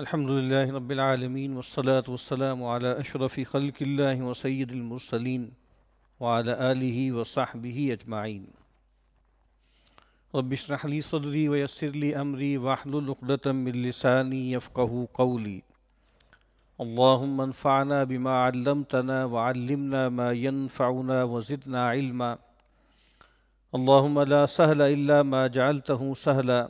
الحمد لله رب العالمين والصلاة والسلام على أشرف خلق الله وسيد المرسلين وعلى آله وصحبه أجمعين رب اشرح لي صدري ويسر لي أمري واحلل عقدة من لساني يفقه قولي اللهم انفعنا بما علمتنا وعلمنا ما ينفعنا وزدنا علما اللهم لا سهل إلا ما جعلته سهلا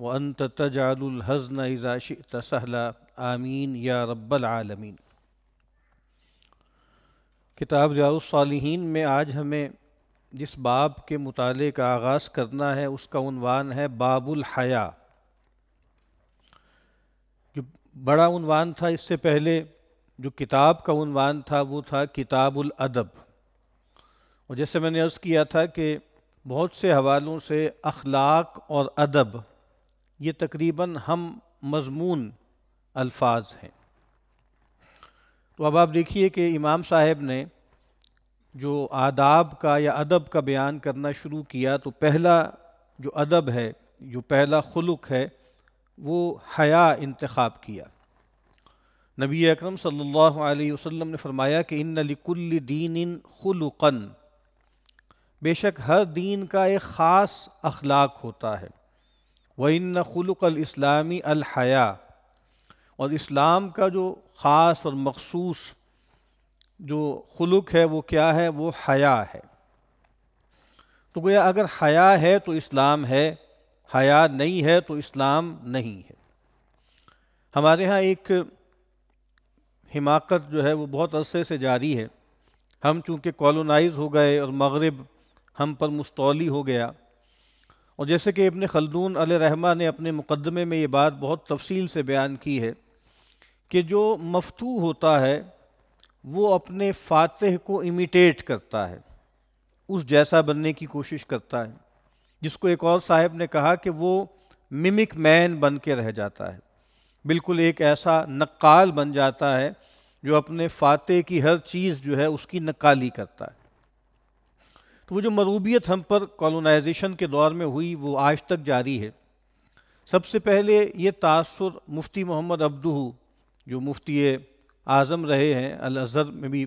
one तजालहज़न इज़ाशी तसहला आमीन या रब्बालमीन किताब जाउसालहन में आज हमें जिस बाब के मुताले का आगाज़ करना है उसका उनवान है बाबुल हया जो बड़ा उनवान था इससे पहले जो किताब का उनवान था वो था किताबुल अदब और जैसे मैंने अर्ज़ किया था कि बहुत से हवालों से अखलाक और अदब ये तकरीबन हम मजमून अल्फाज हैं तो अब आप देखिए कि इमाम साहब ने जो आदाब का या अदब का बयान करना शुरू किया तो पहला जो अदब है जो पहला खुलुक है वो हया इंतखब किया नबी अकरम सल्लल्लाहु अलैहि वसल्लम ने फरमाया कि इन लिकुल्ल दीन खुलुकन बेशक हर दीन का एक ख़ास अखलाक होता है वन खुलकल इस्लामी अलहया और इस्लाम का जो ख़ास और मखसूस जो खुलक है वो क्या है वो हया है तो गोया अगर हया है तो इस्लाम है हया नहीं है तो इस्लाम नहीं है हमारे यहाँ एक हिमाकत जो है वो बहुत अरसे से जारी है हम चूँकि कॉलोनाइज़ हो गए और मगरब हम पर मुस्तौली हो गया और जैसे कि इबन खलदून रहमा ने अपने मुकदमे में ये बात बहुत तफसील से बयान की है कि जो मफतू होता है वो अपने फातह को इमिटेट करता है उस जैसा बनने की कोशिश करता है जिसको एक और साहब ने कहा कि वो मिमिक मैन बन के रह जाता है बिल्कुल एक ऐसा नक्काल बन जाता है जो अपने फातह की हर चीज़ जो है उसकी नक्काली करता है तो वो जो मरूबियत हम पर कॉलोनाइजेशन के दौर में हुई वो आज तक जारी है सबसे पहले ये तासर मुफ्ती मोहम्मद अब्दू जो मुफ्ती आज़म रहे हैं अलज़र में भी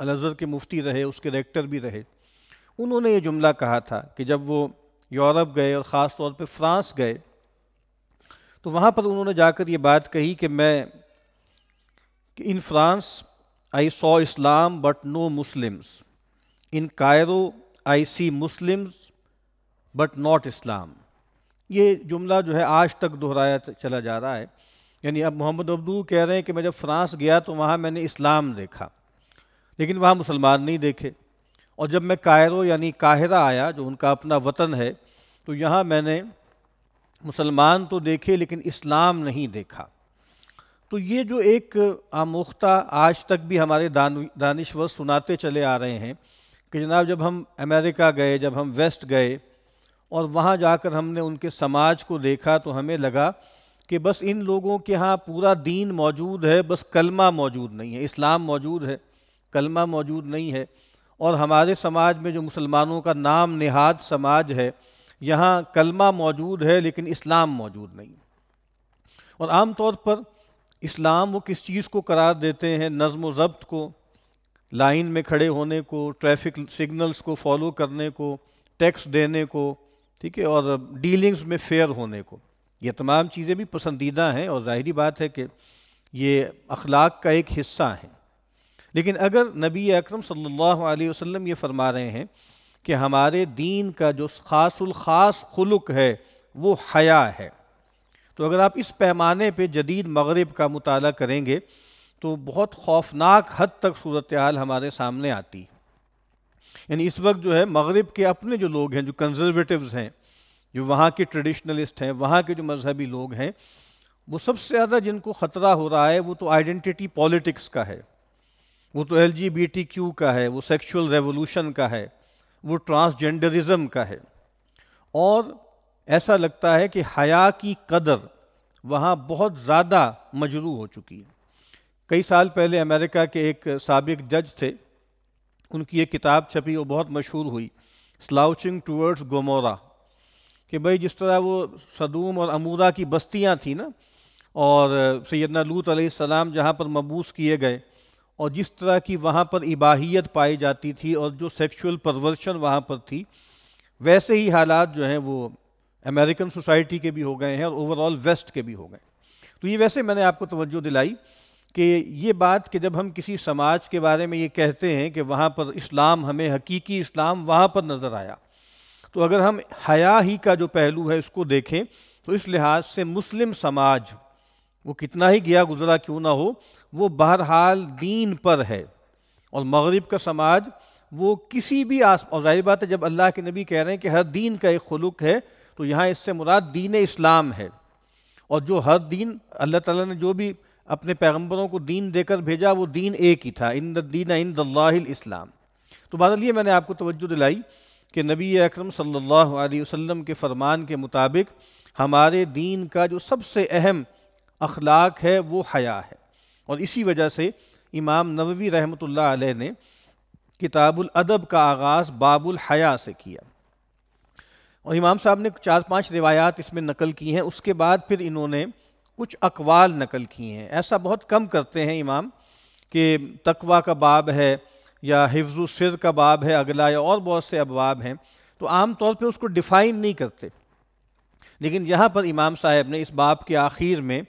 अलज़र के मुफ्ती रहे उसके रेक्टर भी रहे उन्होंने ये जुमला कहा था कि जब वो यूरोप गए और ख़ास तौर पर फ्रांस गए तो वहाँ पर उन्होंने जाकर ये बात कही कि मैं कि in France I saw Islam but no Muslims in Cairo I see Muslims but not Islam ये जुमला जो है आज तक दोहराया चला जा रहा है यानी अब मोहम्मद अब्दू कह रहे हैं कि मैं जब फ्रांस गया तो वहाँ मैंने इस्लाम देखा लेकिन वहाँ मुसलमान नहीं देखे और जब मैं कायरों यानी काहिरा आया जो उनका अपना वतन है तो यहाँ मैंने मुसलमान तो देखे लेकिन इस्लाम नहीं देखा तो ये जो एक आमोख्ता आज तक भी हमारे दान दानिशवर सुनाते चले आ रहे हैं कि जनाब जब हम अमेरिका गए जब हम वेस्ट गए और वहाँ जाकर हमने उनके समाज को देखा तो हमें लगा कि बस इन लोगों के यहाँ पूरा दीन मौजूद है बस कलमा मौजूद नहीं है इस्लाम मौजूद है कलमा मौजूद नहीं है और हमारे समाज में जो मुसलमानों का नाम नहाद समाज है यहाँ कलमा मौजूद है लेकिन इस्लाम मौजूद नहीं और आम तौर पर इस्लाम वो किस चीज़ को करार देते हैं नज़म व ज़ब्त को लाइन में खड़े होने को ट्रैफिक सिग्नल्स को फॉलो करने को टैक्स देने को ठीक है और डीलिंग्स में फेयर होने को ये तमाम चीज़ें भी पसंदीदा हैं और ज़ाहरी बात है कि ये अखलाक का एक हिस्सा है लेकिन अगर नबी अकरम सल्लल्लाहु अलैहि वसल्लम ये फरमा रहे हैं कि हमारे दीन का जो ख़ास खुलुक है वो हया है तो अगर आप इस पैमाने पे जदीद मगरब का मुताला करेंगे तो बहुत खौफनाक हद तक सूरत हाल हमारे सामने आती यानी इस वक्त जो है मगरब के अपने जो लोग हैं जो कंजर्वेटिव्स हैं जो वहाँ के ट्रेडिशनलिस्ट हैं वहाँ के जो मजहबी लोग हैं वो सबसे ज़्यादा जिनको ख़तरा हो रहा है वो तो आइडेंटिटी पॉलिटिक्स का है वो तो एल का है वो सेक्शुअल रेवोल्यूशन का है वो ट्रांसजेंडरिज़म का है और ऐसा लगता है कि हया की कदर वहाँ बहुत ज़्यादा मजरू हो चुकी है कई साल पहले अमेरिका के एक सबक जज थे उनकी एक किताब छपी वो बहुत मशहूर हुई स्लाउचिंग टूवर्ड्स गोमोरा कि भाई जिस तरह वो सदूम और अमूरा की बस्तियाँ थी ना और सैदना लूत सलाम जहाँ पर मबूस किए गए और जिस तरह की वहाँ पर इबाहियत पाई जाती थी और जो सेक्शुअल परवर्शन वहाँ पर थी वैसे ही हालात जो हैं वो अमेरिकन सोसाइटी के भी हो गए हैं और ओवरऑल वेस्ट के भी हो गए तो ये वैसे मैंने आपको तवज्जो दिलाई कि ये बात कि जब हम किसी समाज के बारे में ये कहते हैं कि वहाँ पर इस्लाम हमें हकीकी इस्लाम वहाँ पर नज़र आया तो अगर हम हया ही का जो पहलू है इसको देखें तो इस लिहाज से मुस्लिम समाज वो कितना ही गया गुजरा क्यों ना हो वो बहरहाल दीन पर है और मगरब का समाज वो किसी भी आस और जाहिर बात है जब अल्लाह के नबी कह रहे हैं कि हर दीन का एक खलुक है तो यहाँ इससे मुराद दीन इस्लाम है और जो हर दीन अल्लाह ताला ने जो भी अपने पैगंबरों को दीन देकर भेजा वो दीन एक ही था इन द दीन इन इस्लाम तो बहरल ये मैंने आपको तवज्जो दिलाई कि नबी अकरम सल्लल्लाहु अलैहि वसल्लम के फरमान के मुताबिक हमारे दीन का जो सबसे अहम अखलाक है वो हया है और इसी वजह से इमाम नबी रहमत ने किताबुल अदब का आगाज़ बाबुल हया से किया और इमाम साहब ने चार पांच रिवायात इसमें नकल की हैं उसके बाद फिर इन्होंने कुछ अकवाल नकल किए हैं ऐसा बहुत कम करते हैं इमाम कि तकवा का बाब है या हिफ्ज़ सिर का बाब है अगला या और बहुत से अबाब हैं तो आम तौर पे उसको डिफ़ाइन नहीं करते लेकिन यहाँ पर इमाम साहब ने इस बाब के आखिर में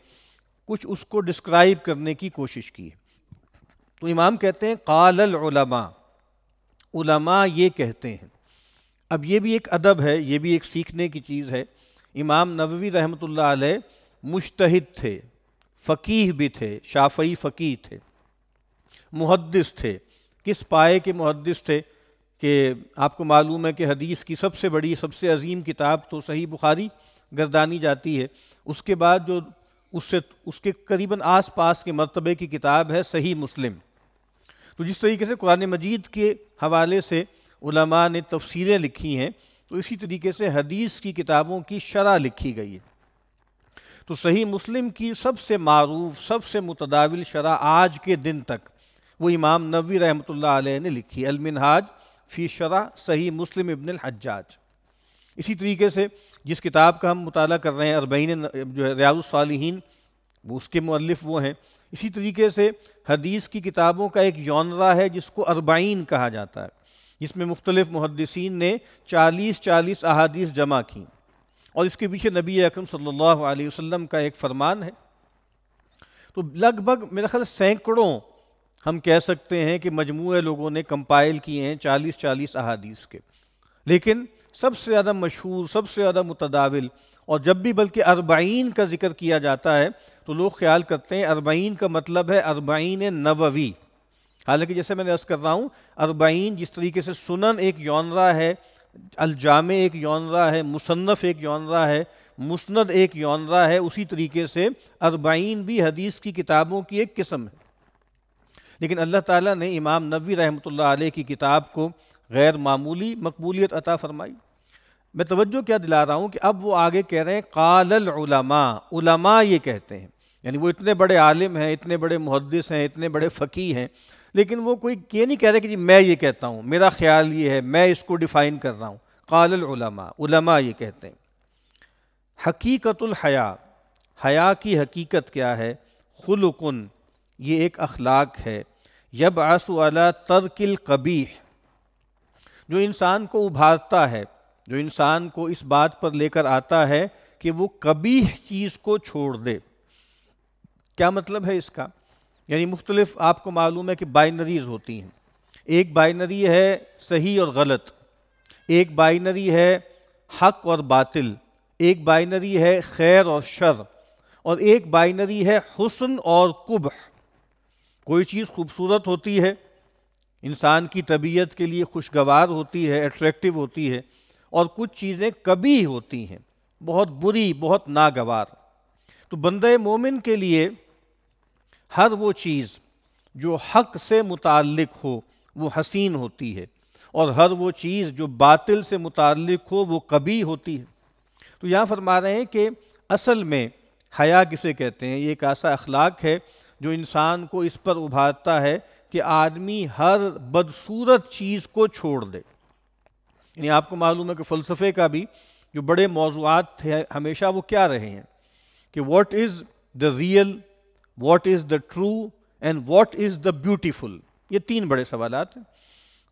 कुछ उसको डिस्क्राइब करने की कोशिश की तो इमाम कहते हैं कालल उलमा उलमा ये कहते हैं अब ये भी एक अदब है ये भी एक सीखने की चीज़ है इमाम नबवी रहमतुल्लाह अलैह मुश्तहिद थे फ़कीह भी थे शाफई फ़कीह थे मुहदस थे किस पाए के मुहदस थे कि आपको मालूम है कि हदीस की सबसे बड़ी सबसे अजीम किताब तो सही बुखारी गर्दानी जाती है उसके बाद जो उससे उसके करीबन आस पास के मरतबे की किताब है सही मुस्लिम तो जिस तरीके से कुरान मजीद के हवाले से ने तफसीरें लिखी हैं तो इसी तरीके से हदीस की किताबों की शरह लिखी गई है तो सही मुस्लिम की सबसे मरूफ सबसे मुतदाविल शरा आज के दिन तक वो इमाम नबी रहमत ने लिखी अलमिनहाज फ़ी शरा सही मुस्लिम इबन हजाज इसी तरीके से जिस किताब का हम मुताल कर रहे हैं अरबईन जो है रियाजालीन वो उसके मल्लफ़ वो हैं इसी तरीके से हदीस की किताबों का एक यौनरा है जिसको अरबाइन कहा जाता है जिसमें मुख्तलिफ़ मुहदसिन ने चालीस चालीस अहादीस जमा की और इसके पीछे नबी अकरम सल्लल्लाहु अलैहि वसल्लम का एक फरमान है तो लगभग मेरा ख्याल सैकड़ों हम कह सकते हैं कि मजमू लोगों ने कंपाइल किए हैं चालीस चालीस अहादीस के लेकिन सबसे ज़्यादा मशहूर सबसे ज़्यादा मुतदाविल और जब भी बल्कि अरबाइन का जिक्र किया जाता है तो लोग ख्याल करते हैं अरबाइन का मतलब है अरबाइन नववी हालांकि जैसे मैंने अर्ज़ कर रहा हूँ अरबाइन जिस तरीके से सुनन एक यौनरा है अलजाम एक यौनरा है मुसन्फ़ एक यौनरा है मुस्ंद एक यौनरा है उसी तरीके से अरबाइन भी हदीस की किताबों की एक किस्म है लेकिन अल्लाह ताला ने इमाम नबी आल की किताब को गैर मामूली मकबूलियत अता फरमाई मैं तवज्जो क्या दिला रहा हूँ कि अब वो आगे कह रहे हैं कालमा उलमा ये कहते हैं यानी वो इतने बड़े आलिम हैं इतने बड़े मुहदस हैं इतने बड़े फ़की हैं लेकिन वो कोई ये नहीं कह रहा कि जी मैं ये कहता हूँ मेरा ख्याल ये है मैं इसको डिफ़ाइन कर रहा हूँ कालमा उलमा ये कहते हैं हकीकतुल हया हया की हकीकत क्या है खुलकुन ये एक अखलाक है यब आसु अला तरकिल कबी जो इंसान को उभारता है जो इंसान को इस बात पर लेकर आता है कि वो कबीह चीज़ को छोड़ दे क्या मतलब है इसका यानी मुख्तलिफ आपको मालूम है कि बाइनरीज होती हैं एक बाइनरी है सही और गलत एक बाइनरी है हक और बातिल एक बाइनरी है खैर और शर और एक बाइनरी है हुसन और कुब कोई चीज़ खूबसूरत होती है इंसान की तबीयत के लिए खुशगवार होती है अट्रैक्टिव होती है और कुछ चीज़ें कभी होती हैं बहुत बुरी बहुत नागवार तो बंद मोमिन के लिए हर वो चीज़ जो हक से मुतक़ हो वो हसीन होती है और हर वो चीज़ जो बातिल से मुतक़ हो वो कभी होती है तो यहाँ फरमा रहे हैं कि असल में हया किसे कहते हैं ये एक ऐसा अखलाक है जो इंसान को इस पर उभारता है कि आदमी हर बदसूरत चीज़ को छोड़ दे यानी आपको मालूम है कि फ़लसफ़े का भी जो बड़े मौजूद थे हमेशा वो क्या रहे हैं कि what is the real what is the true and what is the beautiful ये तीन बड़े सवाल हैं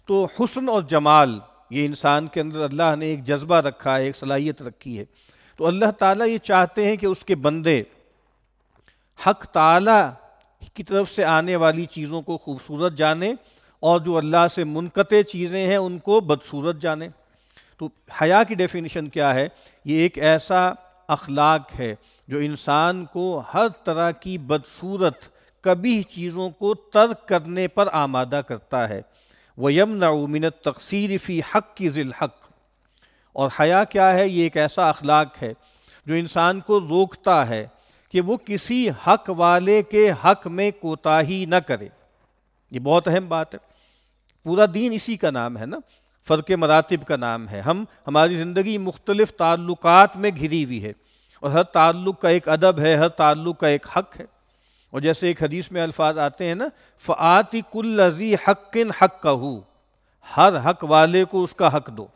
तो हुसन और जमाल ये इंसान के अंदर अल्लाह ने एक जज्बा रखा है एक सलाहियत रखी है तो अल्लाह ताला ये चाहते हैं कि उसके बंदे हक ताला की तरफ से आने वाली चीज़ों को खूबसूरत जाने और जो अल्लाह से मुनक़ चीज़ें हैं उनको बदसूरत जाने तो हया की डेफिनेशन क्या है ये एक ऐसा अखलाक है जो इंसान को हर तरह की बदसूरत कभी चीज़ों को तर्क करने पर आमादा करता है व नाउमिन तकसीर फ़ी हक़ की ज़िल हक़ और हया क्या है ये एक ऐसा अखलाक है जो इंसान को रोकता है कि वो किसी हक वाले के हक में कोताही न करे ये बहुत अहम बात है पूरा दीन इसी का नाम है ना फ़र्क मरातब का नाम है हम हमारी ज़िंदगी मुख्तलिफ़ ताल्लुक़ में घिरी हुई है और हर ताल्लुक़ का एक अदब है हर ताल्लुक़ का एक हक है और जैसे एक हदीस में अल्फाज आते हैं ना फ़ाति कुल लजी हक्किन हक कहू हर हक वाले को उसका हक दो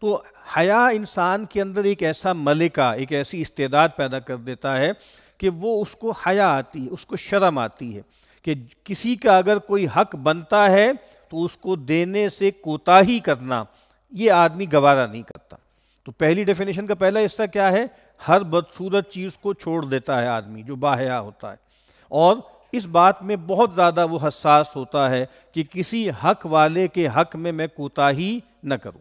तो हया इंसान के अंदर एक ऐसा मलिका एक ऐसी इस्तेदाद पैदा कर देता है कि वो उसको हया आती है उसको शर्म आती है कि किसी का अगर कोई हक बनता है तो उसको देने से कोताही करना ये आदमी गवारा नहीं करता तो पहली डेफिनेशन का पहला हिस्सा क्या है हर बदसूरत चीज़ को छोड़ देता है आदमी जो बाहया होता है और इस बात में बहुत ज़्यादा वो हसास होता है कि किसी हक वाले के हक में मैं कोताही न करूं।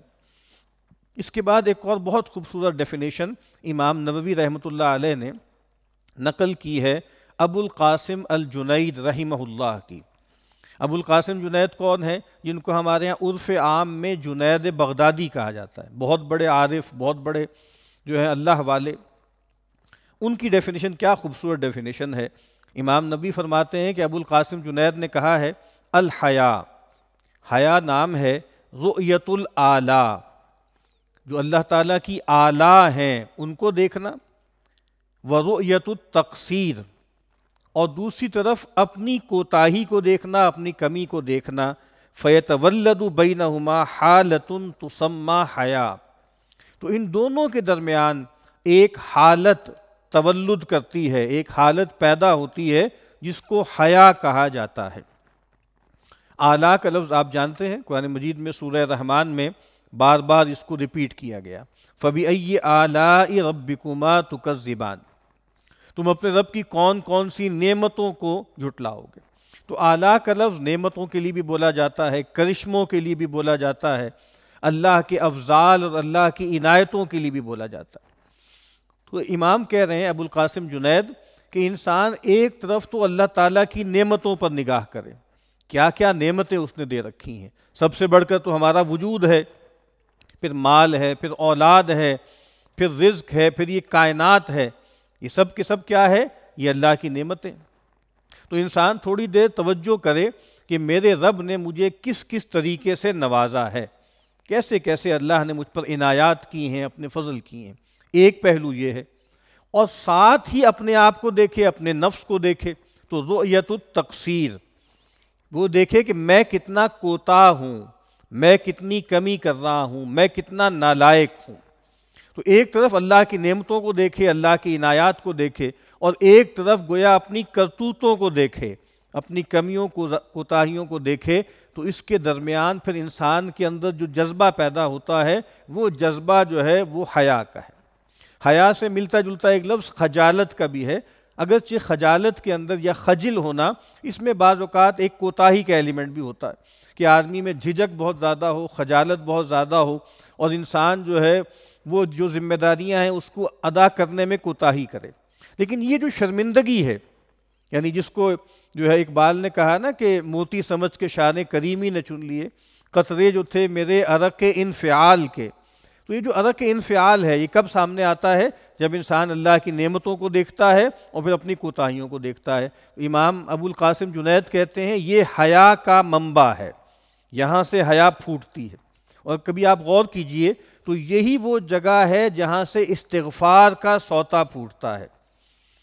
इसके बाद एक और बहुत खूबसूरत डेफिनेशन इमाम नबवी रहमत ने नकल की है अबुल कासिम अल जुनैद रही की अबुल कासिम जुनैद कौन है जिनको हमारे यहाँ उर्फ आम में जुनैद बगदादी कहा जाता है बहुत बड़े आरिफ बहुत बड़े जो है अल्लाह वाले उनकी डेफिनेशन क्या खूबसूरत डेफिनेशन है इमाम नबी फरमाते हैं कि अबुल कासिम जुनैद ने कहा है अल हया हया नाम है रुयतुल आला जो अल्लाह ताला की आला हैं उनको देखना व रुयत तकसीर और दूसरी तरफ अपनी कोताही को देखना अपनी कमी को देखना फ़ैतवल्लदु बैनहुमा हालतुन तुसम्मा हया तो इन दोनों के दरमियान एक हालत तवल्लुद करती है एक हालत पैदा होती है जिसको हया कहा जाता है आला का लफ्ज़ आप जानते हैं कुरान मजीद में सूर रहमान में बार बार इसको रिपीट किया गया फ़बी अय आला रब्बिकुमा तुकज़िबान तुम अपने रब की कौन कौन सी नेमतों को झुटलाओगे तो आला का लफ्ज़ नेमतों के लिए भी बोला जाता है करिश्मों के लिए भी बोला जाता है अल्लाह के अफजाल और अल्लाह की इनायतों के लिए भी बोला जाता है तो इमाम कह रहे हैं अबुल कासिम जुनैद कि इंसान एक तरफ तो अल्लाह ताला की नेमतों पर निगाह करे क्या क्या नेमतें उसने दे रखी हैं सबसे बढ़कर तो हमारा वजूद है फिर माल है फिर औलाद है फिर रिज्क है फिर ये कायनात है ये सब के सब क्या है ये अल्लाह की नेमतें तो इंसान थोड़ी देर तवज्जो करे कि मेरे रब ने मुझे किस किस तरीके से नवाजा है कैसे कैसे अल्लाह ने मुझ पर इनायात की हैं अपने फजल किए हैं एक पहलू ये है और साथ ही अपने आप को देखे अपने नफ्स को देखे तो रोयत तकसीर वो देखे कि मैं कितना कोता हूँ मैं कितनी कमी कर रहा हूँ मैं कितना नालायक हूँ तो एक तरफ अल्लाह की नेमतों को देखे अल्लाह की इनायात को देखे और एक तरफ गोया अपनी करतूतों को देखे अपनी कमियों को कोताहियों को देखे तो इसके दरमियान फिर इंसान के अंदर जो जज्बा पैदा होता है वो जज्बा जो है वो हया का है हया से मिलता जुलता एक लफ्ज़ खजालत का भी है अगरचे खजालत के अंदर या खजिल होना इसमें बाज़ात एक कोताही का एलिमेंट भी होता है कि आदमी में झिझक बहुत ज़्यादा हो खजालत बहुत ज़्यादा हो और इंसान जो है वो जो जिम्मेदारियां हैं उसको अदा करने में कोताही करे लेकिन ये जो शर्मिंदगी है यानी जिसको जो है इकबाल ने कहा ना कि मोती समझ के शान करीमी ने चुन लिए कतरे जो थे मेरे अरक के फ़्याल के तो ये जो अरक के फ्याल है ये कब सामने आता है जब इंसान अल्लाह की नेमतों को देखता है और फिर अपनी कोताहियों को देखता है इमाम अबुल कासिम जुनैद कहते हैं ये हया का मंबा है यहाँ से हया फूटती है और कभी आप गौर कीजिए तो यही वो जगह है जहाँ से इस्तफार का सौता फूटता है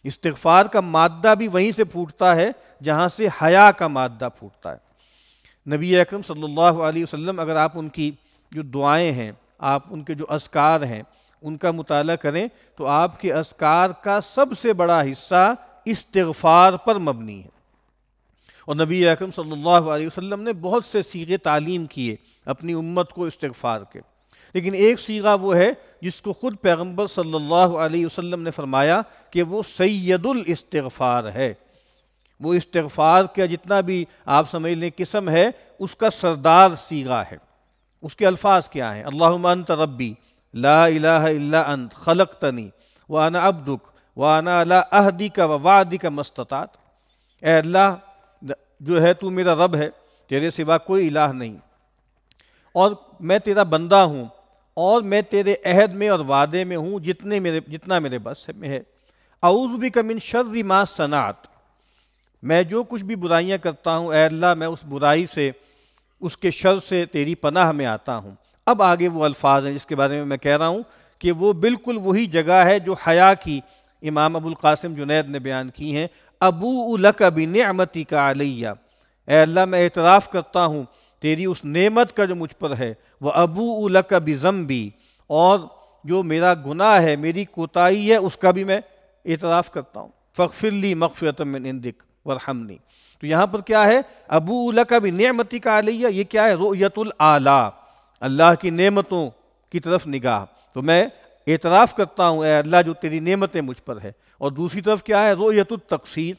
इस्तफार का मादा भी वहीं से फूटता है जहाँ से हया का मादा फूटता है नबी अकरम सल्लल्लाहु अलैहि वसल्लम अगर आप उनकी जो दुआएं हैं आप उनके जो असकार हैं उनका मुताल करें तो आपके असकार का सबसे बड़ा हिस्सा इस्तफार पर मबनी है और नबी अकरम सल्लल्लाहु अलैहि वसल्लम ने बहुत से सीगे तालीम किए अपनी उम्मत को इस्तफ़ार के लेकिन एक सीगा वो है जिसको ख़ुद पैगम्बर सल्लल्लाहु अलैहि वसल्लम ने फरमाया कि वो सैदुल इस्तफ़ार है वो इस्तफ़ार का जितना भी आप समझ लें किस्म है उसका सरदार सीगा है उसके अल्फाज क्या हैं अल्लाह अंत ला अंत खलक तनी वाना अब्दुक वाना अला अहदी का वादी का मस्तात ए अल्लाह जो है तू मेरा रब है तेरे सिवा कोई इलाह नहीं और मैं तेरा बंदा हूँ और मैं तेरे अहद में और वादे में हूँ जितने मेरे जितना मेरे बस में है अवज भी कमिन शर्री माँ सनात मैं जो कुछ भी बुराइयाँ करता हूँ अल्लाह मैं उस बुराई से उसके शर से तेरी पनाह में आता हूँ अब आगे वो अल्फाज हैं जिसके बारे में मैं कह रहा हूँ कि वो बिल्कुल वही जगह है जो हया की इमाम अबुल कासिम जुनैद ने बयान की हैं अबू उलक बिन का अलैया अल्लाह मैं एतराफ़ करता हूँ तेरी उस नेमत का जो मुझ पर है वह अबू उलक बिजम्बी और जो मेरा गुनाह है मेरी कोताही है उसका भी मैं एतराफ़ करता हूँ फ़िरली मगफ़रत इंदिक वरहमनी तो यहाँ पर क्या है अबू उला का भी का आलिया ये क्या है रोयतुल आला अल्लाह की नेमतों की तरफ निगाह तो मैं एतराफ़ करता हूँ ए अल्लाह जो तेरी नेमतें मुझ पर है और दूसरी तरफ क्या है रोयत तकसीर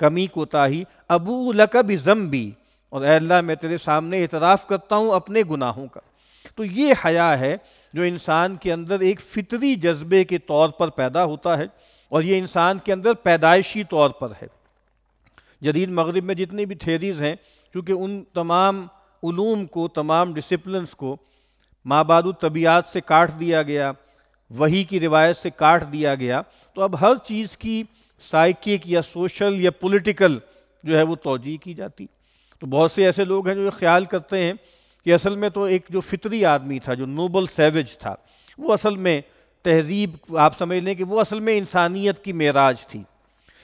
कमी कोताही अबू लकब जम्बी और अल्लाह मैं तेरे सामने एतराफ़ करता हूँ अपने गुनाहों का तो ये हया है जो इंसान के अंदर एक फितरी जज्बे के तौर पर पैदा होता है और ये इंसान के अंदर पैदाइशी तौर पर है जदीद मगरब में जितनी भी थेरीज़ हैं क्योंकि उन तमाम उलूम को तमाम डिसप्लिनस को माबाद तबियात से काट दिया गया वही की रिवायत से काट दिया गया तो अब हर चीज़ की साइकिक या सोशल या पॉलिटिकल जो है वो तोजी की जाती तो बहुत से ऐसे लोग हैं जो ख्याल करते हैं कि असल में तो एक जो फितरी आदमी था जो नोबल सेवेज था वो असल में तहजीब आप समझ लें कि वो असल में इंसानियत की मेराज थी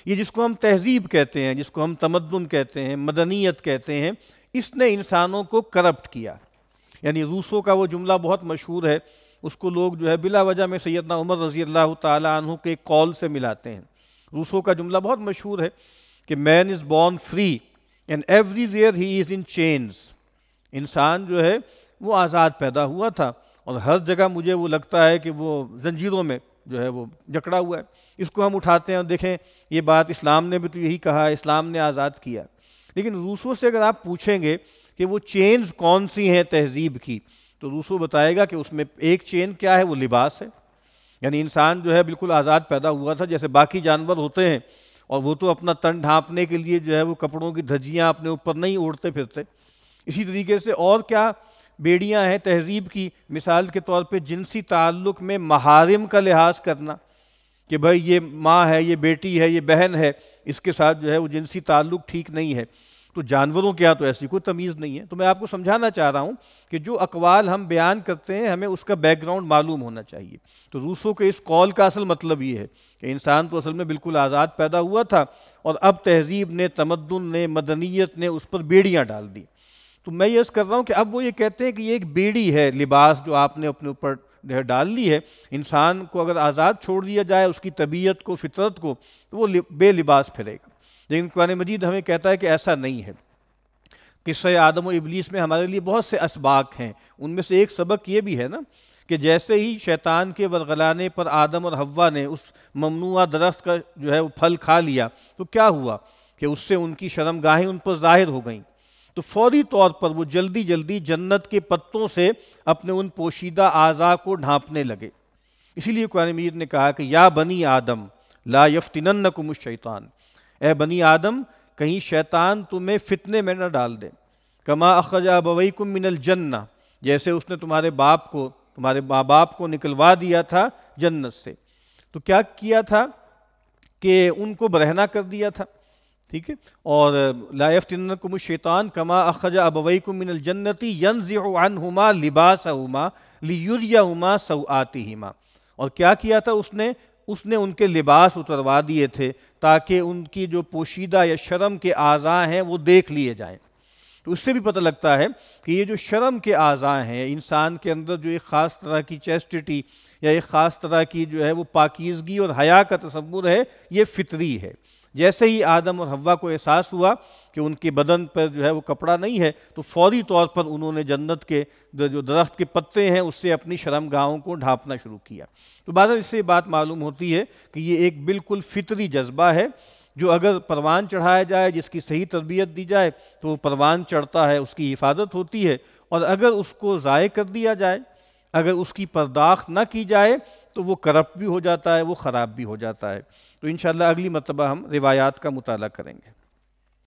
ये जिसको हम तहजीब कहते हैं जिसको हम तमदन कहते हैं मदनीत कहते हैं इसने इंसानों को करप्ट किया यानी रूसों का वो जुमला बहुत मशहूर है उसको लोग जो है बिला वजह में सैदना उमर रजी अल्लाह तु के कॉल से मिलाते हैं रूसों का जुमला बहुत मशहूर है कि man is born free and everywhere he is in chains इंसान जो है वो आज़ाद पैदा हुआ था और हर जगह मुझे वो लगता है कि वो जंजीरों में जो है वो जकड़ा हुआ है इसको हम उठाते हैं और देखें ये बात इस्लाम ने भी तो यही कहा इस्लाम ने आज़ाद किया लेकिन रूसों से अगर आप पूछेंगे कि वो चेंज कौन सी हैं तहजीब की तो रूसो बताएगा कि उसमें एक चेन क्या है वो लिबास है यानी इंसान जो है बिल्कुल आज़ाद पैदा हुआ था जैसे बाकी जानवर होते हैं और वो तो अपना तन ढांपने के लिए जो है वो कपड़ों की धज्जियाँ अपने ऊपर नहीं ओढ़ते फिरते इसी तरीके से और क्या बेड़ियाँ हैं तहजीब की मिसाल के तौर पर जिनसी ताल्लुक़ में महारिम का लिहाज करना कि भाई ये माँ है ये बेटी है ये बहन है इसके साथ जो है वो जिनसी ताल्लुक़ ठीक नहीं है तो जानवरों के यहाँ तो ऐसी कोई तमीज़ नहीं है तो मैं आपको समझाना चाह रहा हूँ कि जो अकवाल हम बयान करते हैं हमें उसका बैकग्राउंड मालूम होना चाहिए तो रूसों के इस कॉल का असल मतलब ये है कि इंसान तो असल में बिल्कुल आज़ाद पैदा हुआ था और अब तहजीब ने तमदन ने मदनीत ने उस पर बेड़ियाँ डाल दी तो मैं यस कर रहा हूँ कि अब वो ये कहते हैं कि ये एक बेड़ी है लिबास जो आपने अपने ऊपर डाल ली है इंसान को अगर आज़ाद छोड़ दिया जाए उसकी तबीयत को फितरत को तो वो बेलिबास फिरेगा लेकिन कुरान मजीद हमें कहता है कि ऐसा नहीं है किस्से आदम और इबलीस में हमारे लिए बहुत से इसबाक हैं उनमें से एक सबक ये भी है ना कि जैसे ही शैतान के वरगलाने पर आदम और हवा ने उस ममनुआ दरख्त का जो है वो फल खा लिया तो क्या हुआ कि उससे उनकी शर्मगाहें उन पर जाहिर हो गईं तो फौरी तौर पर वो जल्दी जल्दी जन्नत के पत्तों से अपने उन पोशीदा आज़ा को ढांपने लगे इसीलिए कुरान मीर ने कहा कि या बनी आदम ला यफ्तिनकुम शैतान ए बनी आदम कहीं शैतान तुम्हें फितने में न डाल दे कमा अखजा को मिनल जन्ना जैसे उसने तुम्हारे बाप को तुम्हारे माँ बाप को निकलवा दिया था जन्नत से तो क्या किया था कि उनको बरहना कर दिया था ठीक है और लायफ कुम शैतान कमा अखजा को मिनल जन्नति यनज़िअन हुमा लिबास हुमा लियुरिया हुमा सऊआती हिमा और क्या किया था उसने उसने उनके लिबास उतरवा दिए थे ताकि उनकी जो पोशीदा या शर्म के आज़ा हैं वो देख लिए जाएं तो उससे भी पता लगता है कि ये जो शर्म के आज़ा हैं इंसान के अंदर जो एक ख़ास तरह की चेस्टिटी या एक ख़ास तरह की जो है वो पाकिजगी और हया का तस्वुर है ये फितरी है जैसे ही आदम और हवा को एहसास हुआ कि उनके बदन पर जो है वो कपड़ा नहीं है तो फौरी तौर पर उन्होंने जन्नत के जो दरख्त के पत्ते हैं उससे अपनी शर्म गाहों को ढांपना शुरू किया तो बादल इससे बात मालूम होती है कि ये एक बिल्कुल फितरी जज्बा है जो अगर परवान चढ़ाया जाए जिसकी सही तरबियत दी जाए तो वो परवान चढ़ता है उसकी हिफाजत होती है और अगर उसको ज़ाय कर दिया जाए अगर उसकी परदाख ना की जाए तो वो करप्ट भी हो जाता है वो ख़राब भी हो जाता है तो इन अगली मरतबा हम रिवायात का मुताल करेंगे